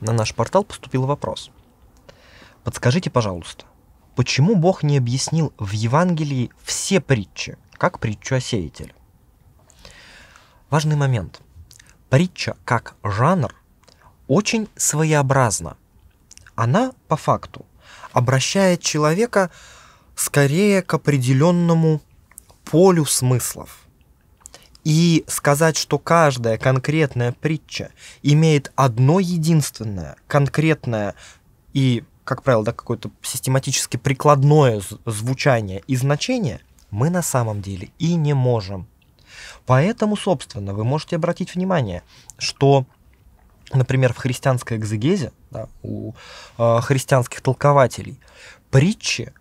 на наш портал поступил вопрос. Подскажите, пожалуйста, почему Бог не объяснил в Евангелии все притчи, как притчу о сеятеле? Важный момент. Притча как жанр очень своеобразна. Она, по факту, обращает человека скорее к определенному полю смыслов. И сказать, что каждая конкретная притча имеет одно единственное конкретное и, как правило, да, какое-то систематически прикладное звучание и значение, мы на самом деле и не можем. Поэтому, собственно, вы можете обратить внимание, что, например, в христианской экзегезе, да, у э, христианских толкователей, притчи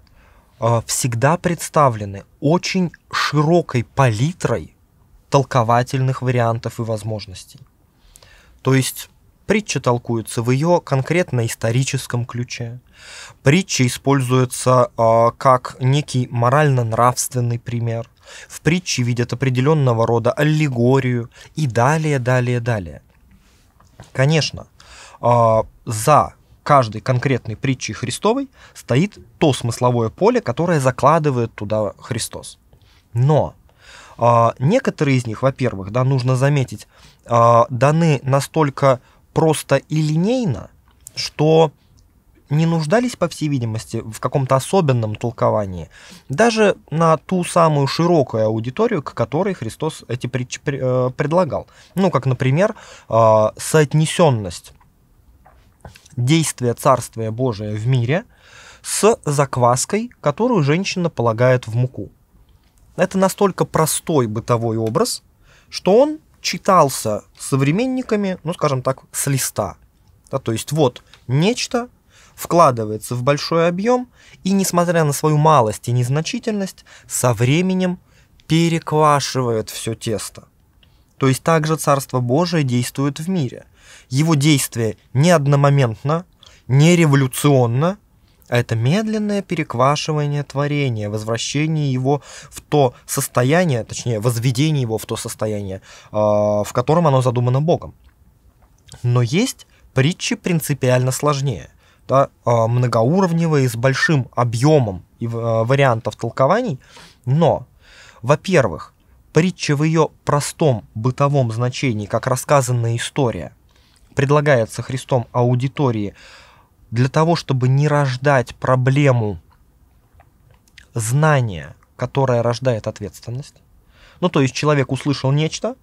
э, всегда представлены очень широкой палитрой толковательных вариантов и возможностей. То есть притча толкуется в ее конкретно историческом ключе. Притча используется э, как некий морально-нравственный пример. В притче видят определенного рода аллегорию и далее, далее, далее. Конечно, э, за каждой конкретной притчей Христовой стоит то смысловое поле, которое закладывает туда Христос. Но а, некоторые из них, во-первых, да, нужно заметить, а, даны настолько просто и линейно, что не нуждались, по всей видимости, в каком-то особенном толковании, даже на ту самую широкую аудиторию, к которой Христос эти притчи э, предлагал. Ну, как, например, а, соотнесенность действия Царствия Божия в мире с закваской, которую женщина полагает в муку. Это настолько простой бытовой образ, что он читался современниками, ну, скажем так, с листа. Да, то есть вот нечто вкладывается в большой объем, и, несмотря на свою малость и незначительность, со временем переквашивает все тесто. То есть также Царство Божие действует в мире. Его действие не одномоментно, не революционно, это медленное переквашивание творения, возвращение его в то состояние, точнее, возведение его в то состояние, а, в котором оно задумано Богом. Но есть притчи принципиально сложнее, да, а, многоуровневые, с большим объемом а, вариантов толкований, но, во-первых, притча в ее простом бытовом значении, как рассказанная история, предлагается Христом аудитории – для того, чтобы не рождать проблему знания, которое рождает ответственность. Ну, то есть человек услышал нечто,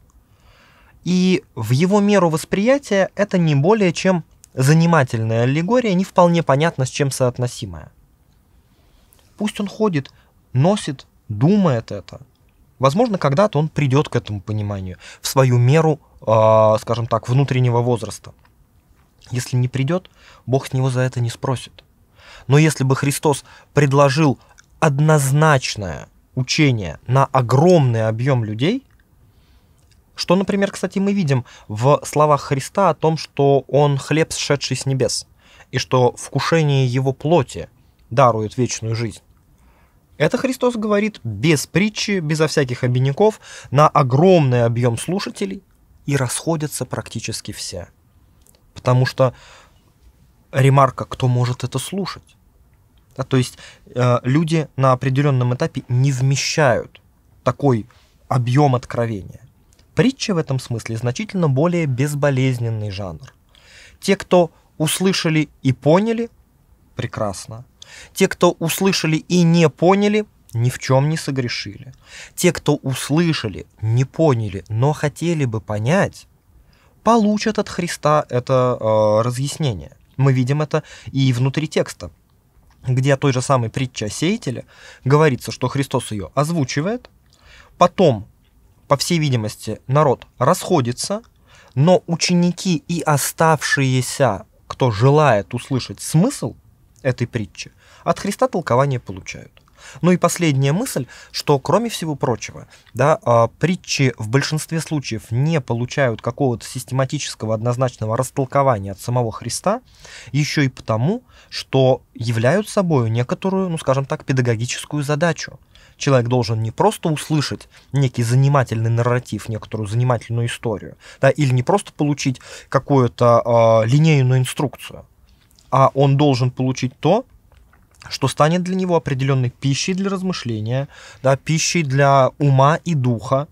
и в его меру восприятия это не более чем занимательная аллегория, не вполне понятно, с чем соотносимая. Пусть он ходит, носит, думает это. Возможно, когда-то он придет к этому пониманию в свою меру, э, скажем так, внутреннего возраста. Если не придет, Бог с него за это не спросит. Но если бы Христос предложил однозначное учение на огромный объем людей, что, например, кстати, мы видим в словах Христа о том, что он хлеб, сшедший с небес, и что вкушение его плоти дарует вечную жизнь. Это Христос говорит без притчи, безо всяких обиняков, на огромный объем слушателей, и расходятся практически все потому что ремарка, кто может это слушать? Да, то есть э, люди на определенном этапе не вмещают такой объем откровения. Притча в этом смысле значительно более безболезненный жанр. Те, кто услышали и поняли, прекрасно. Те, кто услышали и не поняли, ни в чем не согрешили. Те, кто услышали, не поняли, но хотели бы понять, получат от Христа это э, разъяснение. Мы видим это и внутри текста, где о той же самой притче о сеятеле говорится, что Христос ее озвучивает, потом, по всей видимости, народ расходится, но ученики и оставшиеся, кто желает услышать смысл этой притчи, от Христа толкования получают. Ну и последняя мысль, что кроме всего прочего, да, а, притчи в большинстве случаев не получают какого-то систематического однозначного растолкования от самого Христа, еще и потому, что являют собой некоторую, ну скажем так, педагогическую задачу. Человек должен не просто услышать некий занимательный нарратив, некоторую занимательную историю, да, или не просто получить какую-то э, линейную инструкцию, а он должен получить то, что станет для него определенной пищей для размышления, да, пищей для ума и духа,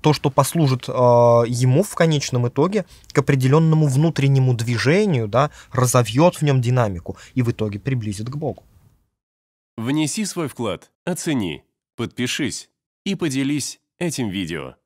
то, что послужит э, ему в конечном итоге к определенному внутреннему движению, да, разовьет в нем динамику и в итоге приблизит к Богу. Внеси свой вклад, оцени, подпишись и поделись этим видео.